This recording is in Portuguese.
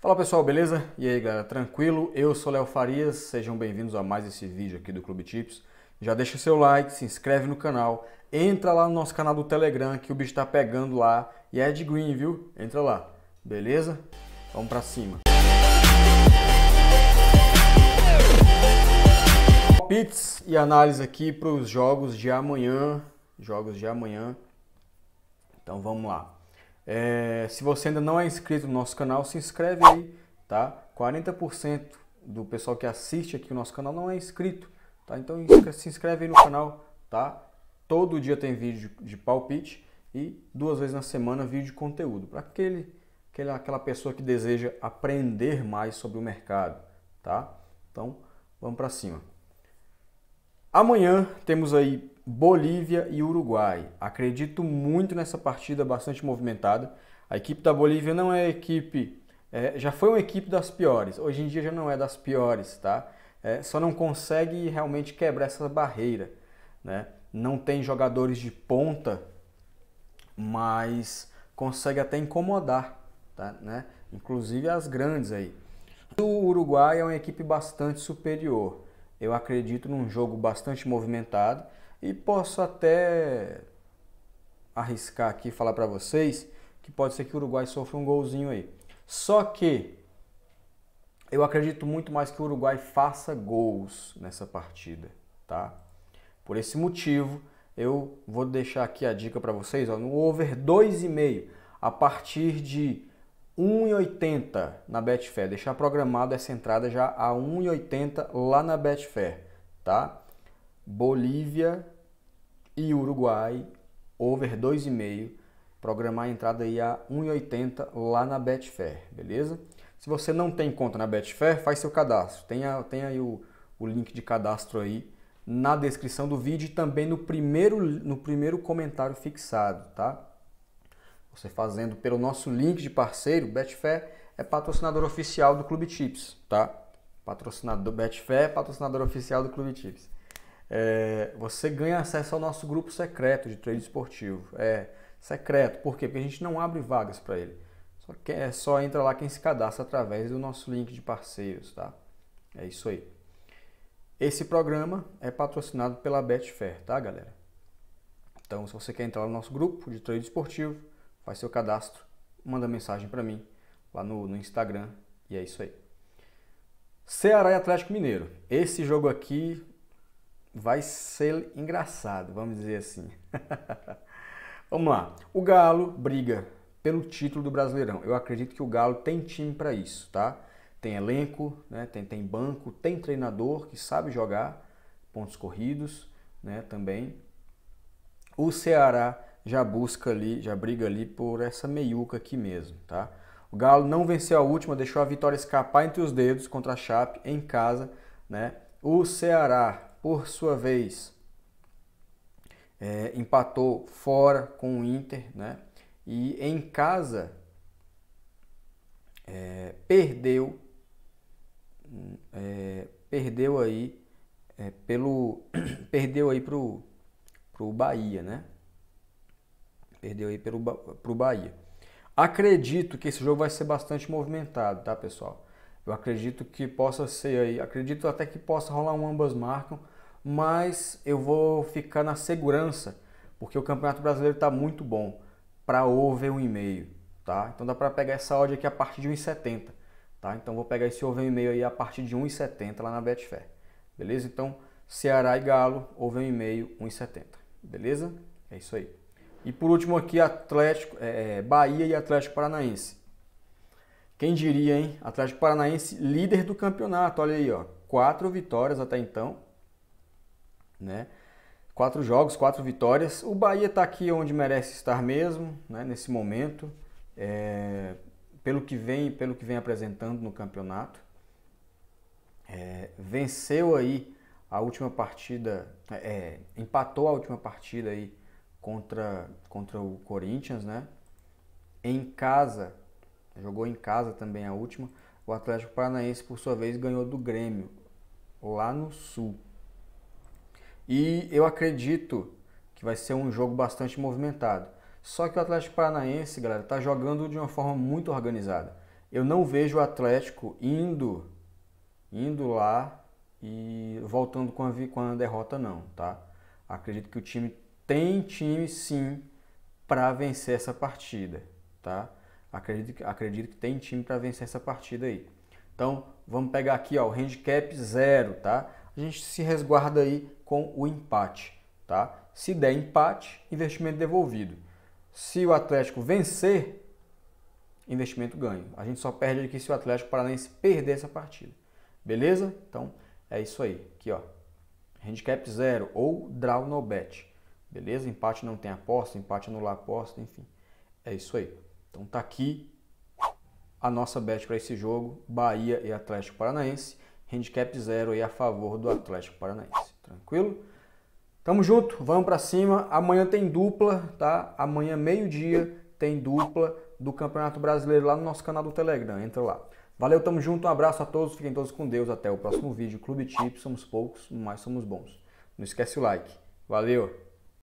Fala pessoal, beleza? E aí galera, tranquilo? Eu sou Léo Farias, sejam bem-vindos a mais esse vídeo aqui do Clube Tips. Já deixa seu like, se inscreve no canal, entra lá no nosso canal do Telegram que o bicho tá pegando lá e é de green, viu? Entra lá, beleza? Vamos pra cima. Palpites e análise aqui para os jogos de amanhã, jogos de amanhã. Então vamos lá. É, se você ainda não é inscrito no nosso canal, se inscreve aí, tá? 40% do pessoal que assiste aqui o nosso canal não é inscrito, tá? Então se inscreve aí no canal, tá? Todo dia tem vídeo de palpite e duas vezes na semana vídeo de conteúdo para aquele, aquele aquela pessoa que deseja aprender mais sobre o mercado, tá? Então, vamos para cima. Amanhã temos aí Bolívia e Uruguai. Acredito muito nessa partida bastante movimentada. A equipe da Bolívia não é equipe, é, já foi uma equipe das piores. Hoje em dia já não é das piores, tá? É, só não consegue realmente quebrar essa barreira, né? Não tem jogadores de ponta, mas consegue até incomodar, tá? Né? Inclusive as grandes aí. O Uruguai é uma equipe bastante superior. Eu acredito num jogo bastante movimentado e posso até arriscar aqui falar para vocês que pode ser que o Uruguai sofra um golzinho aí. Só que eu acredito muito mais que o Uruguai faça gols nessa partida, tá? Por esse motivo, eu vou deixar aqui a dica para vocês, ó, no over 2,5 a partir de 1,80 na Betfair. Deixar programado essa entrada já a 1,80 lá na Betfair, tá? Bolívia e Uruguai, over 2,5. Programar a entrada aí a 1,80 lá na Betfair, beleza? Se você não tem conta na Betfair, faz seu cadastro. Tem, a, tem aí o, o link de cadastro aí na descrição do vídeo e também no primeiro, no primeiro comentário fixado, tá? Você fazendo pelo nosso link de parceiro, Betfair é patrocinador oficial do Clube Tips, tá? Patrocinador Betfair é patrocinador oficial do Clube Tips. É, você ganha acesso ao nosso grupo secreto de trade esportivo. É secreto, por quê? Porque a gente não abre vagas para ele. Só que é só entra lá quem se cadastra através do nosso link de parceiros, tá? É isso aí. Esse programa é patrocinado pela Betfair, tá, galera? Então, se você quer entrar no nosso grupo de trade esportivo, faz seu cadastro, manda mensagem para mim lá no, no Instagram e é isso aí. Ceará e Atlético Mineiro. Esse jogo aqui vai ser engraçado, vamos dizer assim. vamos lá. O Galo briga pelo título do Brasileirão. Eu acredito que o Galo tem time para isso, tá? Tem elenco, né? tem, tem banco, tem treinador que sabe jogar, pontos corridos né? também. O Ceará já busca ali, já briga ali por essa meiuca aqui mesmo, tá? O Galo não venceu a última, deixou a vitória escapar entre os dedos contra a Chape em casa, né? O Ceará, por sua vez, é, empatou fora com o Inter, né? E em casa é, perdeu, é, perdeu aí é, pelo, perdeu aí pro pro Bahia, né? Perdeu aí pelo, pro Bahia. Acredito que esse jogo vai ser bastante movimentado, tá, pessoal? Eu acredito que possa ser aí, acredito até que possa rolar um ambas marcam, mas eu vou ficar na segurança, porque o Campeonato Brasileiro está muito bom para over 1,5, tá? Então dá para pegar essa odd aqui a partir de 1,70, tá? Então vou pegar esse over 1,5 aí a partir de 1,70 lá na Betfair. Beleza? Então, Ceará e Galo, over 1,5, 1,70. Beleza? É isso aí. E por último aqui, Atlético, é, é, Bahia e Atlético Paranaense. Quem diria, hein? Atlético Paranaense, líder do campeonato, olha aí, ó. Quatro vitórias até então, né? Quatro jogos, quatro vitórias. O Bahia está aqui onde merece estar mesmo, né? Nesse momento, é... pelo que vem, pelo que vem apresentando no campeonato, é... venceu aí a última partida, é... é empatou a última partida aí contra, contra o Corinthians, né? Em casa, jogou em casa também a última. O Atlético Paranaense, por sua vez, ganhou do Grêmio, lá no Sul. E eu acredito que vai ser um jogo bastante movimentado. Só que o Atlético Paranaense, galera, está jogando de uma forma muito organizada. Eu não vejo o Atlético indo, indo lá e voltando com a, com a derrota, não, tá? Acredito que o time tem time sim para vencer essa partida, tá? Acredito, acredito que tem time para vencer essa partida aí. Então, vamos pegar aqui, ó, o handicap zero, tá? A gente se resguarda aí com o empate, tá? Se der empate, investimento devolvido. Se o Atlético vencer, investimento ganho. A gente só perde aqui se o Atlético Paranaense perder essa partida. Beleza? Então, é isso aí. Aqui, ó. Handicap zero ou draw no bet. Beleza? Empate não tem aposta, empate anular aposta, enfim. É isso aí. Então tá aqui a nossa bet para esse jogo, Bahia e Atlético Paranaense, handicap zero aí a favor do Atlético Paranaense. Tranquilo? Tamo junto, vamos para cima. Amanhã tem dupla, tá? Amanhã meio-dia tem dupla do Campeonato Brasileiro lá no nosso canal do Telegram. Entra lá. Valeu, tamo junto, um abraço a todos, fiquem todos com Deus. Até o próximo vídeo. Clube Tip, somos poucos, mas somos bons. Não esquece o like. Valeu!